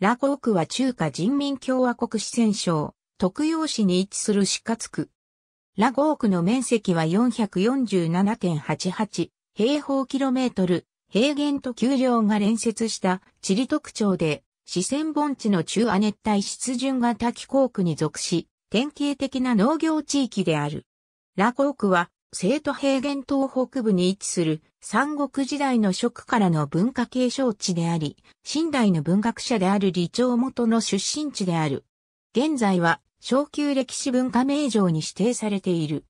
ラコークは中華人民共和国四川省、徳陽市に位置する四活区。ラコークの面積は447.88平方キロメートル、平原と丘陵が連接した地理特徴で、四川盆地の中亜熱帯湿潤型気候区に属し、典型的な農業地域である。ラコークは生徒平原東北部に位置する三国時代の職からの文化継承地であり、新代の文学者である李長元の出身地である。現在は昇級歴史文化名城に指定されている。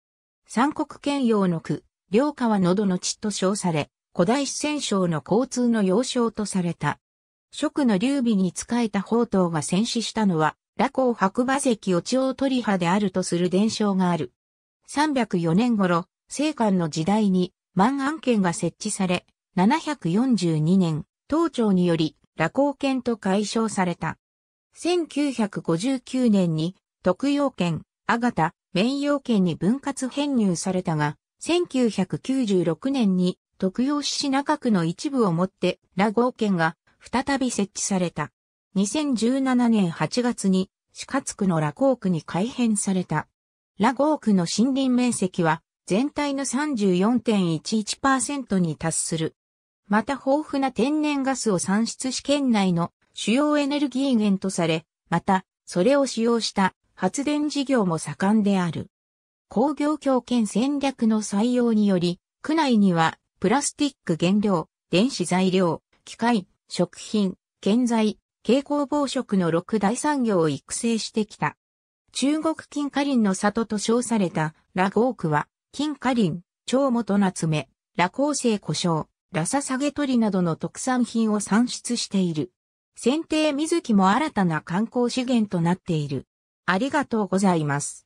三国兼用の区、両川喉の地と称され、古代四川省の交通の要衝とされた。職の劉備に仕えた宝刀が戦死したのは、羅公白馬石を地を取り派であるとする伝承がある。304年頃、政官の時代に万安県が設置され、742年、東朝により、羅光犬と解消された。1959年に、徳陽県、阿がた、綿陽県に分割編入されたが、1996年に、徳陽市中区の一部をもって、羅光犬が再び設置された。2017年8月に、四月区の羅光区に改編された。羅公区の森林面積は全体の34.11%に達する。また豊富な天然ガスを産出し県内の主要エネルギー源とされ、また、それを使用した発電事業も盛んである。工業強権戦略の採用により、区内にはプラスティック原料、電子材料、機械、食品、建材、蛍光防食の6大産業を育成してきた。中国金花林の里と称されたラゴークは、金花林、蝶元夏目、羅光生胡椒、ラサ下げ鳥などの特産品を産出している。選定水木も新たな観光資源となっている。ありがとうございます。